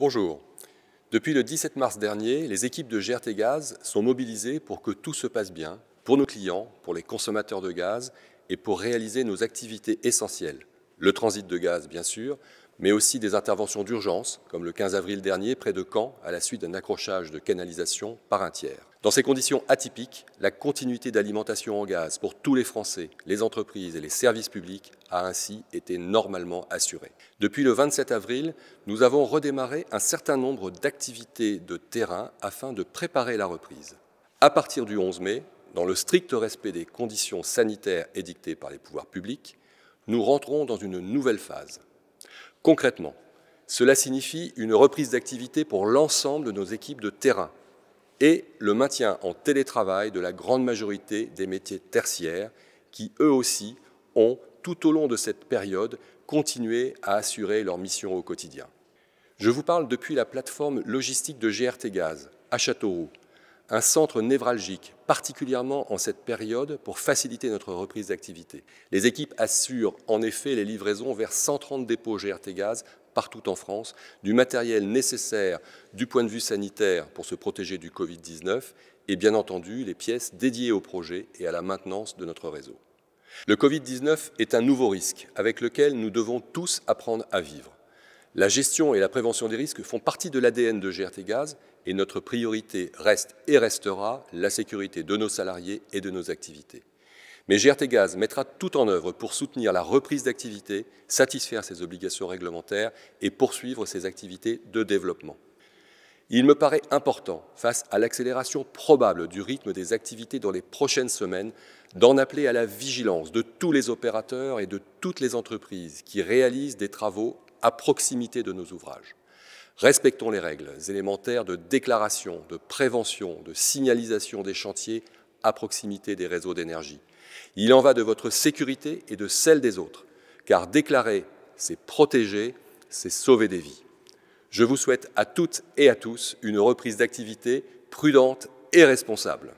Bonjour. Depuis le 17 mars dernier, les équipes de GRT Gaz sont mobilisées pour que tout se passe bien pour nos clients, pour les consommateurs de gaz et pour réaliser nos activités essentielles, le transit de gaz bien sûr, mais aussi des interventions d'urgence, comme le 15 avril dernier près de Caen, à la suite d'un accrochage de canalisation par un tiers. Dans ces conditions atypiques, la continuité d'alimentation en gaz pour tous les Français, les entreprises et les services publics a ainsi été normalement assurée. Depuis le 27 avril, nous avons redémarré un certain nombre d'activités de terrain afin de préparer la reprise. À partir du 11 mai, dans le strict respect des conditions sanitaires édictées par les pouvoirs publics, nous rentrons dans une nouvelle phase Concrètement, cela signifie une reprise d'activité pour l'ensemble de nos équipes de terrain et le maintien en télétravail de la grande majorité des métiers tertiaires qui, eux aussi, ont, tout au long de cette période, continué à assurer leur mission au quotidien. Je vous parle depuis la plateforme logistique de GRT Gaz à Châteauroux, un centre névralgique, particulièrement en cette période, pour faciliter notre reprise d'activité. Les équipes assurent en effet les livraisons vers 130 dépôts GRT Gaz partout en France, du matériel nécessaire du point de vue sanitaire pour se protéger du Covid-19 et bien entendu les pièces dédiées au projet et à la maintenance de notre réseau. Le Covid-19 est un nouveau risque avec lequel nous devons tous apprendre à vivre. La gestion et la prévention des risques font partie de l'ADN de GRT Gaz et notre priorité reste et restera la sécurité de nos salariés et de nos activités. Mais GRT Gaz mettra tout en œuvre pour soutenir la reprise d'activité, satisfaire ses obligations réglementaires et poursuivre ses activités de développement. Il me paraît important, face à l'accélération probable du rythme des activités dans les prochaines semaines, d'en appeler à la vigilance de tous les opérateurs et de toutes les entreprises qui réalisent des travaux à proximité de nos ouvrages. Respectons les règles élémentaires de déclaration, de prévention, de signalisation des chantiers à proximité des réseaux d'énergie. Il en va de votre sécurité et de celle des autres, car déclarer, c'est protéger, c'est sauver des vies. Je vous souhaite à toutes et à tous une reprise d'activité prudente et responsable.